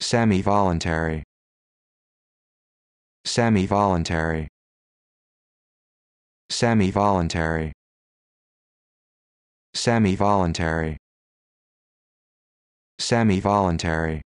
Semi-voluntary. Semi-voluntary. Semi-voluntary. Semi-voluntary. Semi-voluntary.